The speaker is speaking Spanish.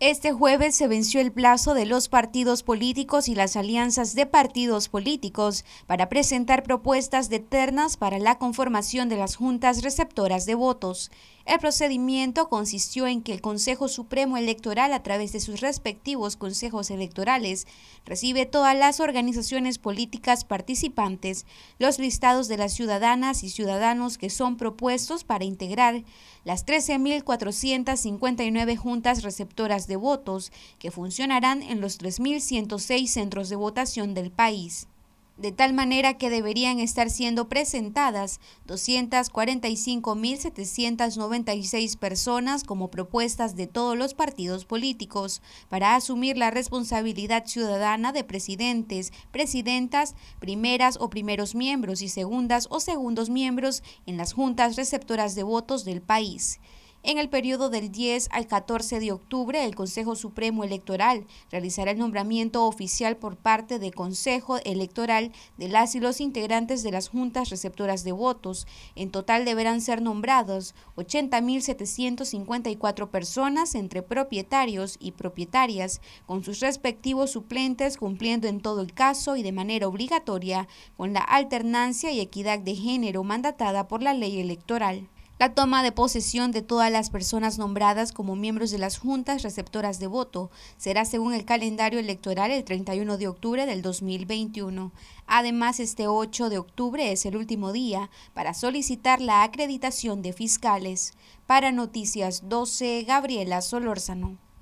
Este jueves se venció el plazo de los partidos políticos y las alianzas de partidos políticos para presentar propuestas de ternas para la conformación de las juntas receptoras de votos. El procedimiento consistió en que el Consejo Supremo Electoral, a través de sus respectivos consejos electorales, recibe todas las organizaciones políticas participantes, los listados de las ciudadanas y ciudadanos que son propuestos para integrar las 13.459 juntas receptoras de votos que funcionarán en los 3.106 centros de votación del país de tal manera que deberían estar siendo presentadas 245.796 personas como propuestas de todos los partidos políticos para asumir la responsabilidad ciudadana de presidentes, presidentas, primeras o primeros miembros y segundas o segundos miembros en las juntas receptoras de votos del país. En el periodo del 10 al 14 de octubre, el Consejo Supremo Electoral realizará el nombramiento oficial por parte del Consejo Electoral de las y los integrantes de las juntas receptoras de votos. En total deberán ser nombrados 80.754 personas entre propietarios y propietarias, con sus respectivos suplentes cumpliendo en todo el caso y de manera obligatoria con la alternancia y equidad de género mandatada por la ley electoral la toma de posesión de todas las personas nombradas como miembros de las juntas receptoras de voto será según el calendario electoral el 31 de octubre del 2021. Además, este 8 de octubre es el último día para solicitar la acreditación de fiscales. Para Noticias 12, Gabriela Solórzano.